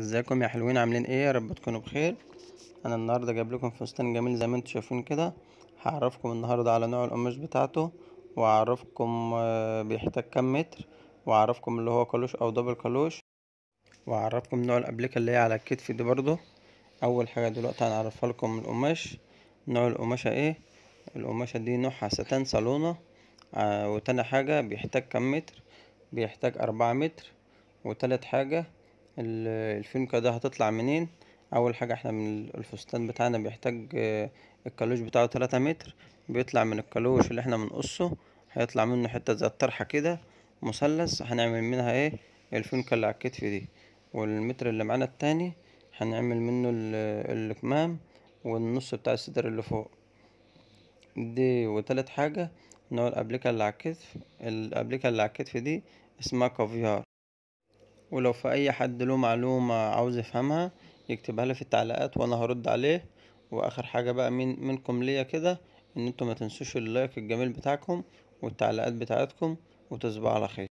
ازيكم يا حلوين عاملين ايه يا رب تكونوا بخير انا النهارده جايب لكم فستان جميل زي ما انتم شايفين كده هعرفكم النهارده على نوع القماش بتاعته واعرفكم آه، بيحتاج كام متر واعرفكم اللي هو كالوش او دبل كالوش واعرفكم نوع الابليكه اللي هي على الكتف دي برضو اول حاجه دلوقتي هنعرفها لكم القماش نوع القماشه ايه القماشه دي نوعها ستان صالونه آه، وتاني حاجه بيحتاج كام متر بيحتاج أربعة متر وتالت حاجه الفيونكة ده هتطلع منين اول حاجة احنا من الفستان بتاعنا بيحتاج الكالوش بتاعه تلاتة متر بيطلع من الكالوش اللي احنا بنقصه هيطلع منه حتة زي الطرحة كده مثلث هنعمل منها ايه الفيونكة اللي على الكتف دي والمتر اللي معانا التاني هنعمل منه الكمام والنص بتاع الصدر اللي فوق دي وتالت حاجة نوع الابليكا اللي على الكتف الابليكا اللي على الكتف دي اسمها كافيار ولو في اي حد له معلومة عاوز يفهمها يكتبها لي في التعليقات وانا هرد عليه واخر حاجة بقى من منكم ليا كده ان انتوا متنسوش اللايك الجميل بتاعكم والتعليقات بتاعتكم وتصبحوا على خير